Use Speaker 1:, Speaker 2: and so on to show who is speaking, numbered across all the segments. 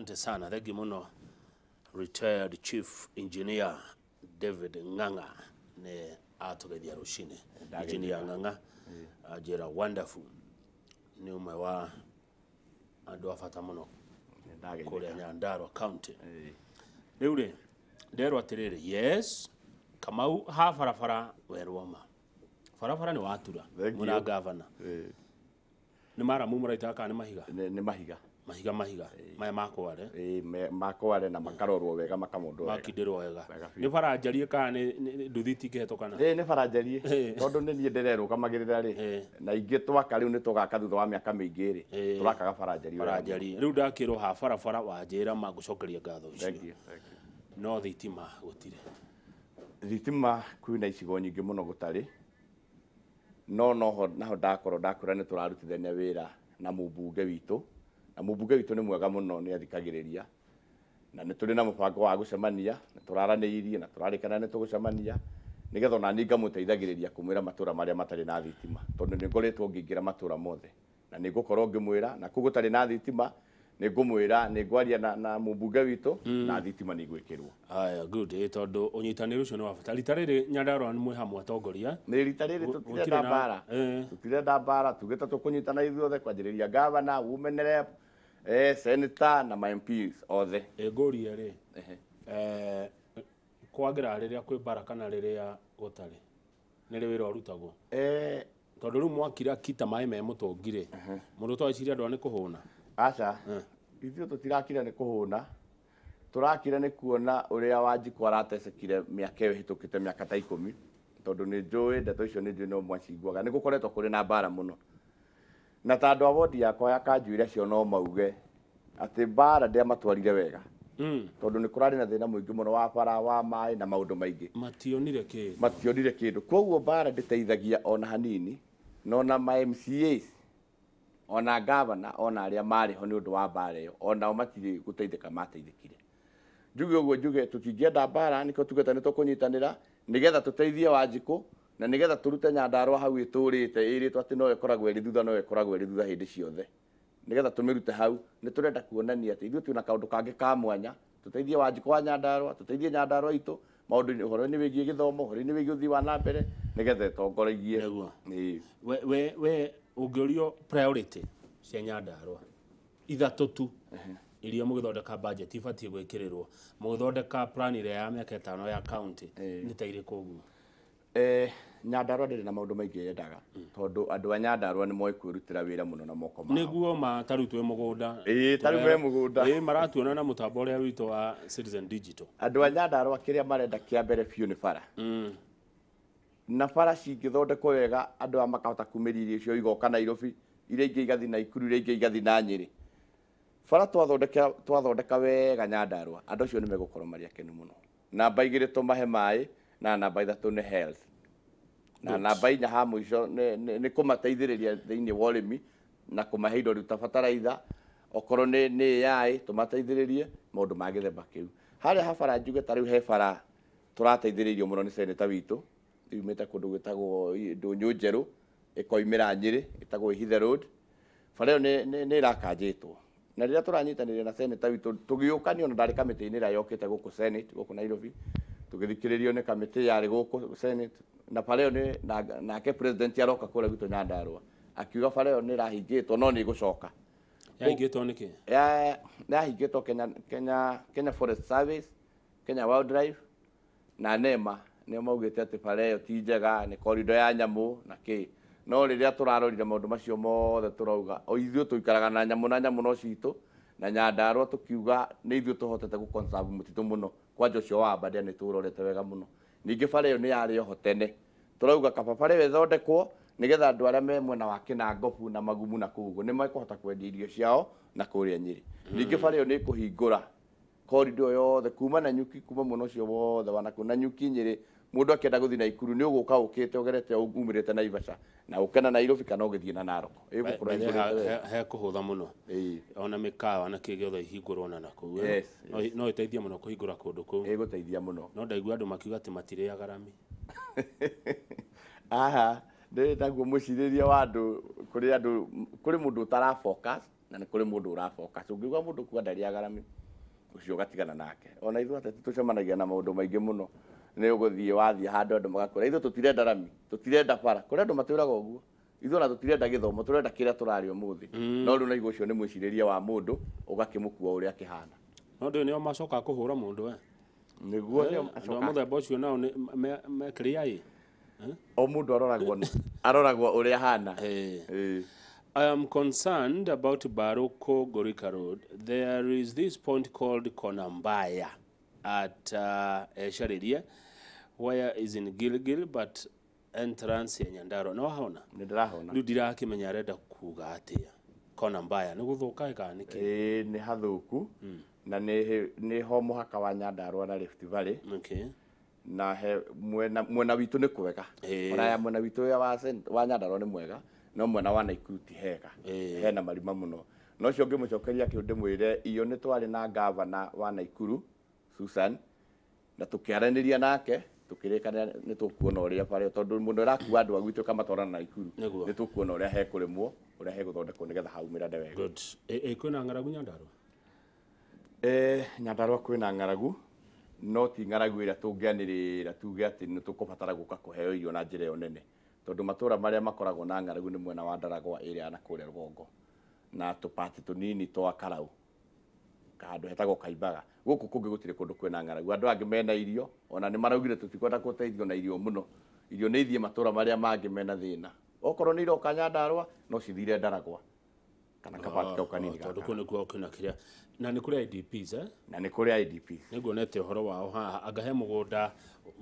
Speaker 1: Asante sana Thegimono. Retired Chief Engineer David Ng'ang'a nä atågeithia rå cinä injinia Ng'ang'a anjä uh, ra wonderful nä å mwe wa andå a bata må no kå rä a nyandarwa county rä u rä nderwo atä rä rä yes kamau ha barabara werwoma barabara nä watura må na ngavana nä maramu må raitaga nä mahiga nä mahiga mahiga mahiga maya makware
Speaker 2: makware na makarorwo wega makamundwo makindĩrwo wega nĩ baranjarie kana nĩ nduthi itingĩhetũkana ĩ nĩ baranjarie tondũ nĩ niĩ ndĩrerũgamagĩrĩra rĩ na ingä twaka nä tå gaka thutha wa mĩaka mĩingĩ rĩ tũrakaga baranjarie baranjarie rĩu ndakĩrwo ha barabara wanjĩra magũcokeria
Speaker 1: ngatho icio
Speaker 2: no thitima gũtirĩ thitima kwĩna icigo no gå tarä no noho naho ndakorwo tå nĩ wä ra na mbunge witå na mbunge witå nä mwega mũno nĩ athikagĩrĩria na tå rä na bango wa tå raranä irie na tũrarĩkana nĩ tũgũcemania nĩgetha ona ra matå ra marä a matarä na thitima tondũ nĩ ngoretwo matå ra mothe na ngä mwä ra na kũu tarä na thitima ningumwira ningwaria na, na mubunge witu mm. na thitima nigwikirwo
Speaker 1: haya good eh tondu unyitaniru ucio ni wa bata rita riri nyandarwa
Speaker 2: ni mwe hamwe atongoria ni rita riri tutirenda mbara tutirenda mbara tugita tukunyitana ithuothe kwanjiriria gavana women rep eh senator na ma MPs othe egoria ri eh rä a kwi mbara kana riria
Speaker 1: gutari nä rä wä ra å rutagwo tondå rä u mwakira kita maä me må tångire
Speaker 2: må ndå twagä ciria andå a nä kå hå na Acha. aca hm. ithuĩ tũtirakira ni kũhũna Turakira ni kuona uria ũrĩa wanjikũ aratecekire miaka yo hitukite miaka ta 10. ikũmi tondũ nĩ njũĩ ndeto icio nĩ njũĩ no mwaciguaga Ni gũkoretwo kuri na bara muno. na ta andũ a ya kwa ya kanjũ cio no mauge Ati bara mbara ndĩamatwarire wega mm. Hm. Tondu ni kurari na thina muingi muno wa bara wa mai na maundu maingi.
Speaker 1: mationire kĩndũ
Speaker 2: mationire kĩndũ koguo mbara ndĩteithagia ona hanini Nona ma MCAs ona gavana ona aria mari ho ni undu wa bare iyo ona matiri guteithika mateithikire njuge uguo njuge tutingienda mbara niko tugeta ni tukunyitanira nigetha tuteithie wanjiku na nigetha turute nyandarwa hau iturite iritwo ati no ikoragwo iri thutha no ikoragwo iri thutha hindi ciothe nigetha tumirute hau ni turenda kuonania ati ithuĩ twĩna kaũndũ kangĩ ka mwanya tũteithie wanjikũ wa nyandarwa tũteithie nyandarwa itũ maũndũ ũhoro-inĩ wĩgiĩ gĩthomo ũhoro-inĩ wĩgiĩ ũthii wa na mbere nigetha ĩtongoreigie we we we ungiurio
Speaker 1: priority cia nyandarwa ithatũ tu iria mugithondeka budget ifati gwikirirwo mugithondeka plan ile ya miaka ĩtano ya county ni ta irĩkũ ũguo
Speaker 2: eh nyandarwa ndire na maundu maingi yendaga mm. tondu andũ a nyandarua nĩ moĩ kwĩrutĩra wĩra mũno na moko ma
Speaker 1: niguo ma tarĩu twĩ mũgũnda ĩĩ tarĩu we mũgũnda ĩĩ maratuona na mutambo ria wito
Speaker 2: wa citizen digital andũ a nyandarua kĩrĩa marenda kiambere fiu ni fara bara mm na bara cingĩthondekwo wega andũ aya makahota kumĩria irio icio igoka nairobi iria ingĩ igathi na ikuru iria ingĩ igathi na nyĩrĩ bara twathondeka twathondeka wega nyandarua andũ acio nĩ megũkorwo marĩ akenu mũno namba igĩrĩ tũmahe maĩ na namba ithatũ nĩ health na namba inya ha mũico nĩ kũmateithĩrĩria thĩinĩ wa ũrĩmi na kũmahe indo rĩu ta bataraitha okorwo nĩ nĩ AI tũmateithĩrĩrie maũndũ ma gĩthemba kĩu harĩa ha bara njuge ta rĩu he bara tũrateithĩrĩirio mũno nĩ seneta witũ yumite kundu gwitagwo ndunyu njeru ikoimira nyiri itagwo hithe road bara yo ni irakanjitwo na rä rä a tå ranyitanä na seneta witå tå gä å kanio na ndarä kamä inä ä rä a yokä te gå kå gå nairobi tå gä thikä rä rio nä kamä yarä gå kå na bara ä yo nake president aroka kå rä a gwitå nyandarwa akiuga bara ä yo nä rahingä two no nä gå coka yahingä two nä kä nä yahingä kenya forest service kenya wildlife na nema nä maugä te bara ä yo ti njega nä korido ya nyamå na kä no rä rä a tå rarorire maå ndå macio mothe tå rauga o na nyamå na nyamå no citå na nyandarua tå ni nä ithuä tå hotete gå må titå må no wa bandia nä tå wega må no bara ä ni nä yarä oho tene tå rauga kaba bara ä me mwena wa kĩna na magumu na kå guo nä kwendia irio ciao na kå rä a bara ä yo nä korido yothe kuma na nyuki kuma mwena cio wothe na nyuki mundu akienda guthi na ikuru ni uguka ukite ugerete umurite na ibaca na ukena na nairobi kana ugithii na naroko
Speaker 1: kuhutha muno ona mikawa na kä gä ihingå na nakå no ä teithie må no itaithia muno ra kundu ndå kå u muno no no ndaigua andå makiuga atä matirä agarami
Speaker 2: aha ndä naguo må wa andu kuri andu kuri mundu utara focus na nä kå rä må ndå å raboka å ngä uga må kuga ndarä agarami å cio gatigana nake ona ithuä ateti tå na maå ndå maingä må nä å gå thiä wathiä handå andå magakwä ra rami tutirenda bara kå andu andå matwä ithu na tutirenda githomo turenda tå turari gä no rä na igu cio ni mwä wa mundu ndå å gakä
Speaker 1: no ndu ni o macoka kå hå ra må ndå niguo må
Speaker 2: themba å cio nao ni me rä aä o mundu aroragwa ni
Speaker 1: aroragwa å rä a eh. eh. I am concerned about Baroko Gorika Road. There is this point called Konambaya at uh, eh, Sharidia where is in Gilgil but entrance ya Nyandaro no haona ndirahona ndu ndirakimenya arenda kuga atia
Speaker 2: kona mbaya nä gå thå ka ä kana nä kä nä hathå hmm. na nä ho må haka wa nyandarwa na rift valley okay. na he mwena, mwena witå nä kwega ya mwena ya wa, wa nyandarwa nä mwega no mwena wa naikuru ti hega hena marima muno no no å cio ngä må cokeria kä u ndä mwä iyo nä twarä na gavana wa naikuru Susan na tukiaranĩria nake tukirikana ni tukuona kuona å tondu mundu barä tondå må ndå rakua andå na ikuru ni tukuona kuona å kurimwo a he kå rä å rä a hegå thondekwo nä getha haumä rande wega kwä na ng'aragu nyandarwa nyandarwa kwä na ng'aragu no ti ng'aragu ira tungianirira tuge ati ni tå guka batara gå ka irio na njä ra ä yo nene tondå matå ra marä makoragwo na ng'aragu ni mwena wa ndaragwa ä rä a na kå rä na tå patä to nini twa karaũ kandu hetago kaibaga guku kungi gutire kundu kwina ng'aragu andu angi mena irio ona ni maraugire tutikwenda guteithio na irio muno irio ni ithie matura maria mangi mena thina okorwo nä iroka nyandarwa no cithire ndaragwa kana kabati ka kanini ka kå nä kwa kwä kiria na ni kuri rä idps na ni kuri rä idps nä nguonete å horo wao haha anga he må gå nda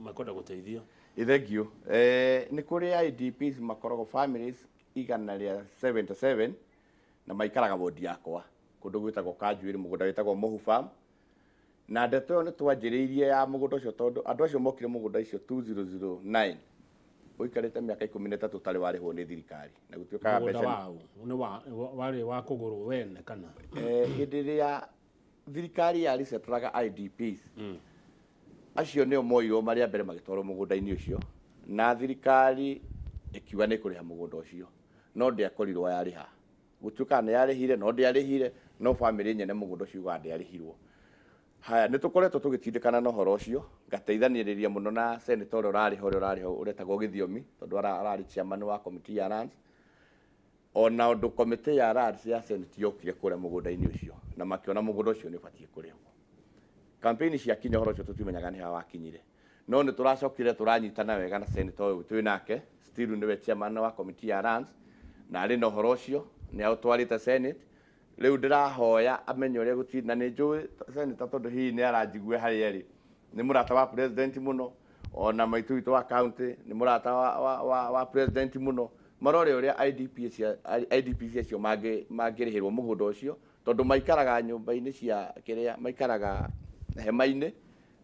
Speaker 2: makwenda gå teithio ithengiå nä kå rä idps makoragwo igana rĩa 77 na maikaraga bodi yakwa kundu gwitagwo kanjuiri mugunda witagwo mohu farm na ndeto ĩyo nĩ ya mũgũnda ũcio tondũ andu acio mokire mugunda icio 2009 ũikarĩte miaka 13 na wari ho ni thirikari na gutuika ka mbeca ni wa
Speaker 1: wa kuguru wene kana
Speaker 2: eh hidiri ya thirikari ya risetraga IDPs hmm. acio nĩo moyo marĩa mbere magitoro mugunda ini ucio na thirikari ĩkiuga nĩ kũrĩha mũgũnda ucio no ndĩakorirwo yarĩha gũtuĩkaga nĩ yarĩhire no ndĩarĩhire no family nyene mũgũnda ũcio uga ndĩarĩhirwo haya nĩ tugitindikana no horo ũhoro ũcio ngateithanĩrĩria mũno na senator urari hori urari ho uretagwo githiomi tondu ũretagwo gĩthiomi tondũ ararĩ wa committee ya lands ona ndu committee ya lands ya senate yokire kũrĩa mugunda ini ucio na makiona mugundo ucio ni ũcio nĩ ũbatiĩ kũrĩhwo kampĩini kinyo horo ũcio tũtimenyaga ni ha wakinyire no ni tũracokire turanyitana wega na senator ũyũ twĩ nake still nĩwe chairman wa committee ya lands na ari no horo ucio ni aũtwarĩte senate rä u ndä rahoya amenye å rä na nä njå seneta tondå ni nä aranjigue harä erä ni må rata wa president må ona maitu itu wa county ni må rata wa, wa, wa, wa president må no marore å rä a idp acio mangä mage hä rwo må gå nda å cio tondå maikaraga nyå mba-inä cia kä rä a maikaraga hema-inä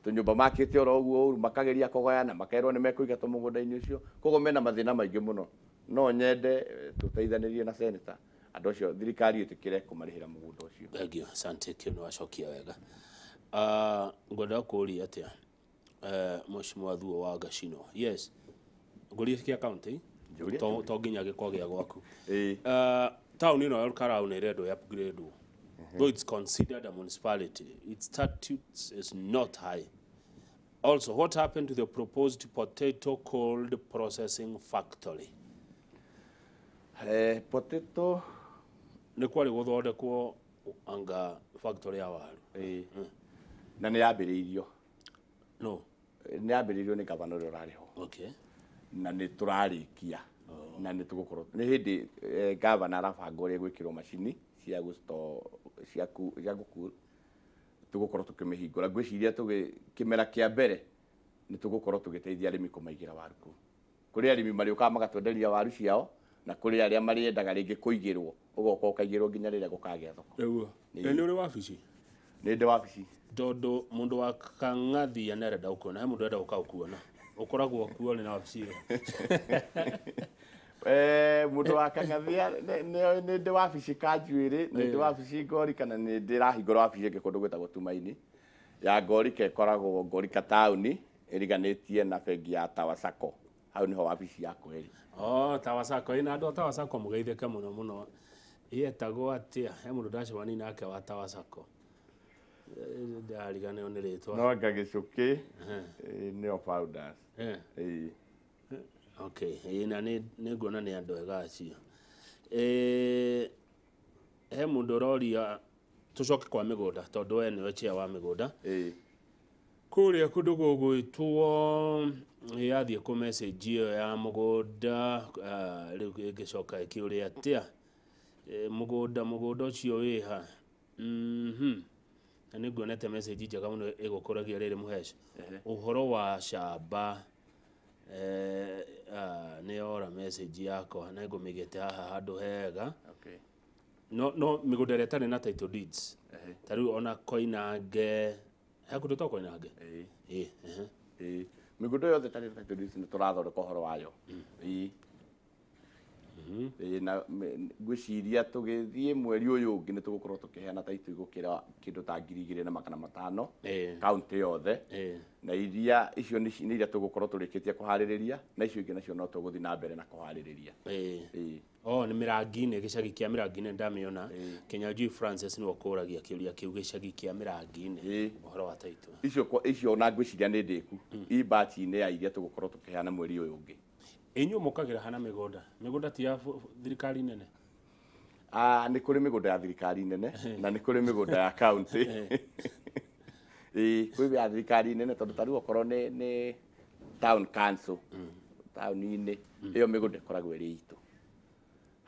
Speaker 2: tå oro guo å ru makagä ria kågoya na makerwo ni mekå ingatwo må gå nda-inä mena mathä na maingä no no nyende tå teithanä rie na seneta andå acio thirikari ä tä kä re kå marä hä ra må gå nda å cio thengio asante kä nä wacokia wega
Speaker 1: ah, ngwendaga kå ria atä a eh, mweshimwa thuo wa ngacino yes ngå ria kä akaunti to nginya gä ko gä a gwaku ah, taåni ä no elkarauna ä rendwo yapgradwo mhm. though it's considered a municipality its statutes is not high Also, what happened to the proposed potato cold processing factory? Uh, potato
Speaker 2: nä kwarä gå thondekwo anga factory ya waru hmm. na nä yambä rä irio no nä yambä rä irio nä gavana å rä a å rarä ho na nä tå rarä kia oh. na nä tå gå korwo nä hä ndä gavana arabanga å rä a gwä kä rwo macini cia gå ku tå gå korwo tå kä mä hingå ra ngwä ciria kä mera kä a mbere nä tå gå korwo tå gä teithia arä mi kå maigä ra waru kå kå rä arä mi marä å kaga magatwenderia waru ciao na kå rä arä a marä endaga rä ngä kå igä rwo ugoka ukaigirwo nginya rä rä a gå kagä thoko guo nä å rä wabici ni ndi wabici tondå
Speaker 1: mundu wa kang'athia nä arenda gå kuona he mundu ndå arenda gå ka gå kuona å koragwo kuo rä na wabici
Speaker 2: eh, må ndå wa kang'athia nä ndä wabici ka njuä nä ndä eh. wabici ngori kana nä ndä rahingå ra wabici ä ngä kå ndå gwä tagwo tumainä ya ngorika ĩkoragwo ngorika taũni ĩriganĩtie na bengi ya tawasako hau ho wabici yakwa ĩrĩ
Speaker 1: oh tawasako ĩna andũ a tawasako mũgeithĩke mũno mũno yetagwo atia he må ndå ndacemani nake wa tawa sacco ndariganä nä rä twa no ngagä cå kä nä na nä nguona ni andå ega acio he må ndå å roria tå coke kwa mä gå nda tondå we nä we chia wa mä gå nda kå rä a kå ndå gå gwä two yathiä message ä ya må gå nda rä u ä ngä Eh, mugoda mugoda ũcio wĩ mhm na nĩ gonete message njega mũno ĩgũkũragia rĩrĩ mũhece uhoro wa shaba eh uh, ah, ne ora message yako na ngũmĩgĩte haha handu hega okay no no mĩgũnda ĩrĩa na title deeds uh -huh. taru ona koinange
Speaker 2: he kũndũ to koinange eh mĩgũnda yothe ĩtarĩ na title deeds nĩ tũrathondeka ũhoro wayo eh na ngwiciria tugithie mweri uyu ungi ni tugukorwo tukiheana taito igukira kindu ta ngiri igiri na makana matano kaunti yothe na iria icio ni iria tugukorwo turikitie kuhaririria na icio ingi nacio no tuguthii na mbere na kuhaririria oh nä mä rangi-inä gä cagi kä a mä rangi-inä
Speaker 1: ndamä kenya njui francis nä kå ragia kä ũria kä u gä cagi kä a mä rangi-inä å horo
Speaker 2: wa taitå icio ona ngwä ciria nä ndä ku mm. imbati-inä ya iria tå gå korwo tå kä heana mweri å yå ngä
Speaker 1: inyu mukagira hana migonda migonda ti ah, ya thirikari nene
Speaker 2: ah ni kuri migonda ya thirikari nene na ni kuri migonda ya county ii kuri ya thirikari nene tondu tariwo okorwo ni nĩ town council mm. taũni-inĩ mm. ĩyo mĩgũnda ĩkoragwo ĩrĩ itu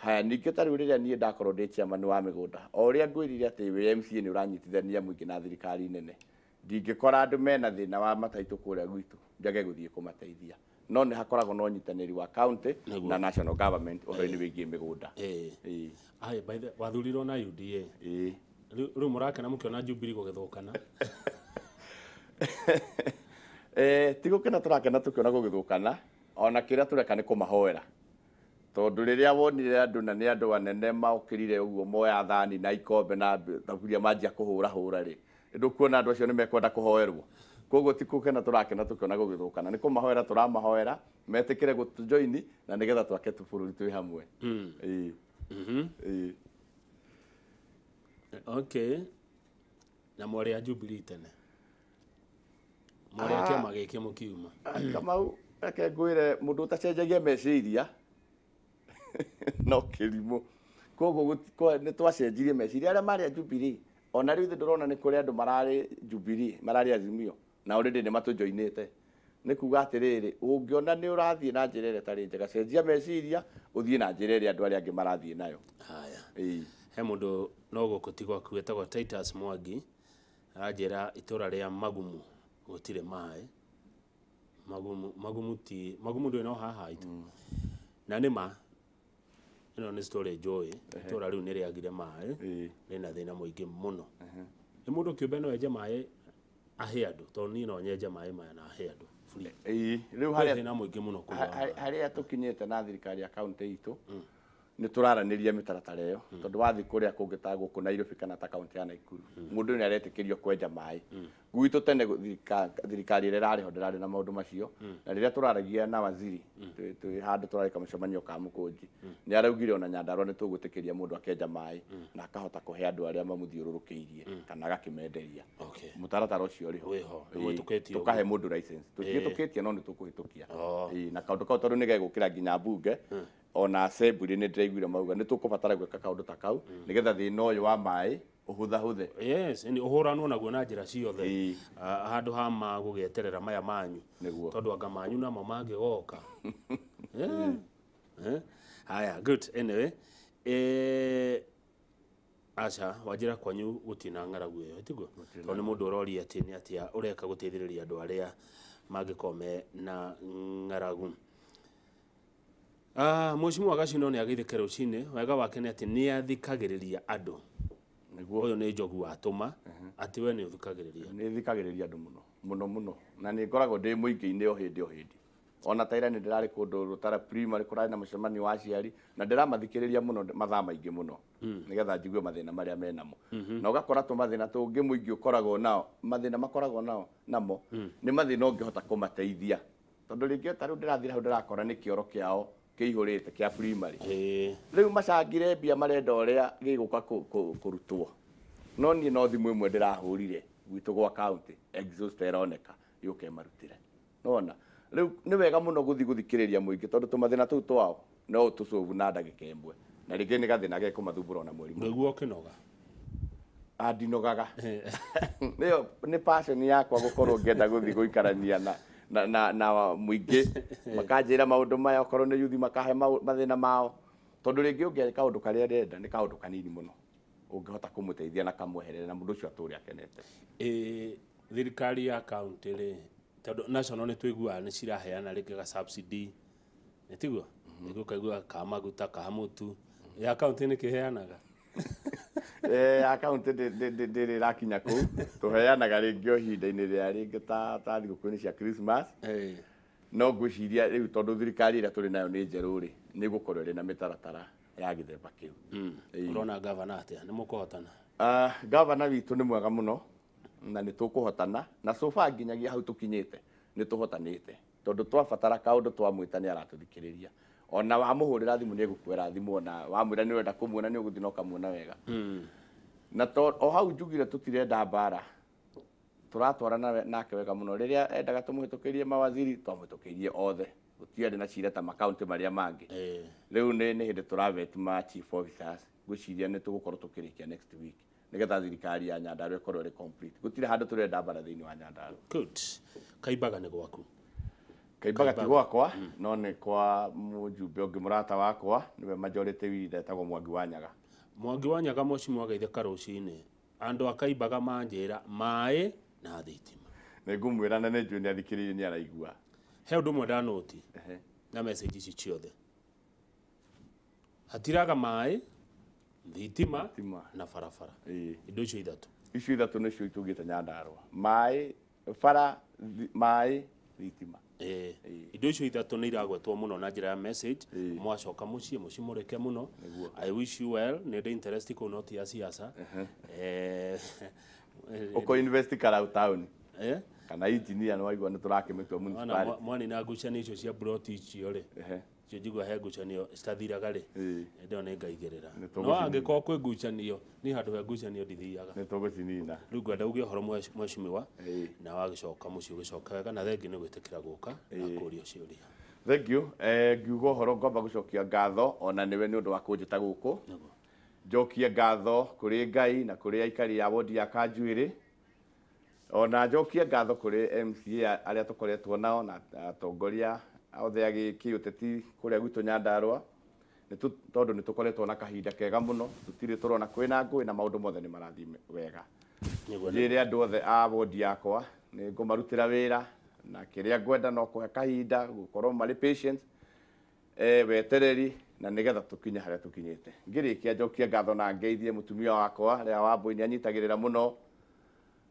Speaker 2: haya ningĩ tarĩu rĩrĩa niĩ ndakorwo ndĩ chairman wa migonda o ũrĩa ati we wĩ MCA nĩ ũranyitithania mwingi na thirikari nene ndingĩkora andu mena thina wa mataitũ kũrĩa gwitũ njage gũthiĩ kũmateithia no nä hakoragwo na nyitanä wa county na national government å horo-inä wä giä mä gånda wathurirwo na
Speaker 1: UDA rä u må rakena må kä ona jubiri gå gethwo kana
Speaker 2: tigå kena tå rakena tå kä ona gå gä thå kana ona kä rä a tå reka nä kå mahoera tondå rä rä a wonire andå na nä andå anene rire å guo moya thani na ikombe na thaburia manjia kå hå ra hå ra rä ndå kuona andå acio nä mekwenda kå hoerwo kogo koguo ti turake na turakena tukiona gugithukana ni kumahoera turamahoera metikire gutu join na nigetha twake tubururi twi hamwe mm. e. mm -hmm. Mm-hmm.
Speaker 1: okay na mwari a jubilee tene
Speaker 2: ah. mwari a kä ama mukiuma kä må kiuma kamau reke ngwä re må meciria no kä kogo koguo nä twacenjirie meciria arä mari marä a jubilee ona rä u thä ndå rona nä kå rä andå mararä jubilee mararä azimio na already nä matå njoinäte nä kuga atä rä rä å ngä ona nä å rathiä na njä ra ä rä a tarä njega cenjia meciria å thiä na njä ra ä rä a andå arä a angä marathiä nayo
Speaker 1: haya he må ndå no gå kå tigwaku etagwo titus mwangi aranjä ra itå ra rä a magumu gå tirä maä magumu magumu ti magumu ndå no haha itu mm. na nä ma ä no nä story njå ä itå ra rä u nä rä agire maä rä na thä na må ingä må no nä må ndå kä no enje maä
Speaker 2: ahä andå tondå niä no nyenje maä maya na ahe andå rä u harä a tå kinyä te na thirikari ya kauntä itå mm nä tå raranä ria mä taratara ä yo tondå wathi kå rä a kå ngä nairobi kana ta county ya naikuru mundu ni nä aretä kä kwenja mai guito tene thirikari ä rä rarä na maå ndå macio na rä rä a tå raragia na waziri twä handu turari rarä ka må cemanio ka må nä araugire ona nyandarwa ni tå mundu ria må ndå akenja maä na akahota kuhe andu andå arä rå rå irie mm. kana gakimenderia menderia må cio rä ho tå kahe må ndå tie no ni tå kå na kaå kau tondå nä gegå kä ra mbunge mm ona assembly nä ndä raiguire mauga nä tå kå batara ka kaå ndå ta kau mm. nä getha thä na å yå wa maä uhuthahuthe yes ni uhuranwo naguo na njira ciothe
Speaker 1: ah, handu ha ma gugeterera maya manyu niguo tondu anga manyu namo mangigoka eh? eh? haya good anyway eh acha wajira kwanyu gutina ng'aragu iyo tiguo tondu ni mundu uroria ati ni atia ureka guteithiriria andu aria mangikome na ng'aragu Ah, Mheshimiwa Gachino nä agä thä rucinä wega wake nä ati nä athikägä
Speaker 2: rä ria andå niguo uyu ni njogu watuma ati we ni uthikagiriria ni thikagiriria andu muno muno muno na ni ngoragwo ndi muingi-ini o hindi o hindi ona taira ni ndirari kundu rutara primary kurari na mucemanio wa aciari na ndiramathikiriria muno mathaa maingi muno hmm. nigetha njigue mathina maria menamo hmm. na ugakora tu mathina tungi muingi ukoragwo nao mathina makoragwo nao namo hmm. ni mathina ungihota kumateithia tondu ringi ta riu ndirathira hau ndirakora ni kioro kiao kihurite kia primary riu macangire mbia marenda uria giguka kurutwo no nie no thimu mwe ndirahurire gwitu gwa county exhaust ironeka yuke marutire nona riu ni wega muno guthi guthikiriria muingi tondu tumathina tuu twao no tucovu na ndagika mbwe na ringi ni gathina gekumathumbura ona mweri ndaigua ukinoga andinogaga nä passion yakwa gå korwo ngenda gå thiä gå ikarania na na na na muingi makanjira maundu maya okorwo ni yuthi makahe mathina mao tondu ringi ungiarika undu karia renda ni kaundu kanini muno ungihota kumuteithia na kamweherere na mundu ucio aturi akenete e
Speaker 1: thirikari ya county rä tondu national nä twigua nä ciraheana rä ga subsidy nä tiguo mhm. nä kaigua ka maguta ka må tu ya county nä kä heanaga
Speaker 2: Eh, akaunti ndä rä rakinya kå u tå heanaga rä ngä o ihinda-inä rä a rä ngä ta thigå cia christmas no ngwä ciria rä u tondå thirikari ä rä a tå rä nayo nä njerå rä nä gå korwo ä rä na mä taratara ya gä themba kä u å nä witå nä mwega må no na nä tå kå hotana na sofa nginyagia hau tå kinyä te nä tå hotanä te tondå twabatara kaå ndå twamwä ta nä aratå thikä rä ria ona wamuhurira thimu ni gukwera thimu ona wamwira ni wenda kumuona ni uguthi no kamuona wega hmm. na to o hau jugire njugire tutirenda turatwara na nake wega muno riria endaga tumuhitukirie mawaziri twamuhitukirie othe gutiarä na cira ta makaunti maria mangi riu ni ni nä hä ndä tå ravetuma ngå ciria nä tå gå korwo tå thirikari ya nyandarå ä korwo complete gutire handu turenda tå renda mbara thä inä wa nyandarå kaimbaga nä gwaku kaimbaga ti gwakwa mm. no nä kwa må njumbe å ngä må rata wakwa nä we majority withe mwangi wa nyaga
Speaker 1: mwangi wa nyaga moci mwageitheka rå cinä andå akaimbaga manjä ra maä na thitima nä ngumwä ra na ni njå ni athikä rä nä araigua he å ndå mwe na message ici ciothe hatiraga maä thitima na barabara indo icio ithatå icio ithatå nä cio nyandarwa maä bara maä thitima indo icio ithatå nä iragwetwo må no na njä ra ya message mwacoka må ciä må cimå rä ke må no i nä ndä interest kå u ya ciaca
Speaker 2: å kå invest kana injinia nĩwaigua nĩ tũrakĩmĩtua municipality
Speaker 1: mwani na ngucanio icio cia plot icio rĩ cio njigua he ngucanio citathiraga rĩ ndĩo nĩ ngaigĩrĩra no angĩkorwo kwĩ ngucanio nĩ handũ he ngucanio ndithiaga nĩ
Speaker 2: tũgũcinina
Speaker 1: rĩu ngwenda uge ũhoro mwecimiwa na wagĩcoka mũciĩ ũgĩcoka wega na thengi nĩ gwĩtĩkĩra gũka na kũũria ciũria thank you
Speaker 2: ngiuga horo ngomba gũcokia ngatho ona nĩwe nĩ ũndũ wa kũnjĩta gũkũ njokie ngatho kũrĩ ngai na kũrĩ aikari ya wodi ya kanjuĩrĩ ona njokie ngatho kuri MCA aria tukoretwo nao na atongoria othe ki uteti kuri gwitu nyandarwa ni tondu ni tukoretwo na kahinda kega muno tutire turona tå rona na ngå na maå mothe ni marathi wega njä rä andå othe a bodi yakwa ni ngå wira na kiria ngwenda no kå kahinda gå mari marä e, wetereri na nigetha getha haria kinye harä a kia njokie ngatho na ngeithie mutumia wakwa ria wabuini anyitagirira muno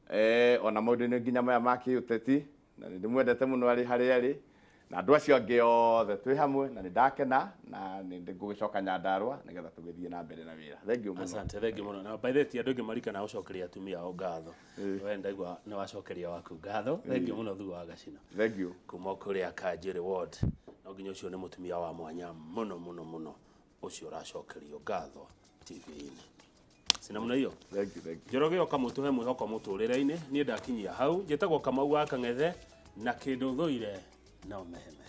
Speaker 2: eh ona maundu ni nginya maya maki uteti na ni ndimwendete muno ari hari ari na ndu acio angĩ othe twi hamwe na ni ndakena na ni ngũgĩcoka nyandarwa nĩgetha tugithie na mbere na wĩra thengiũ muno asante
Speaker 1: thengiũ muno na by the way andũ aingĩ marikana gũcokeria atumia o gatho eh. we ndaigwa ni wacokeria waku ngatho thengiũ eh. muno thutha wa gacina thengiũ kuma kũrĩa kanjĩrĩ ward na nginya ũcio ni mutumia wa mwanya muno mũno mũno ũcio ũracokerio gatho tv -ini namna hiyo njoroge oka mutuhe mwihoko muturire-ini nie ndakinyia hau njitagwo kamau wa kangethe na kindu thoire na omeheme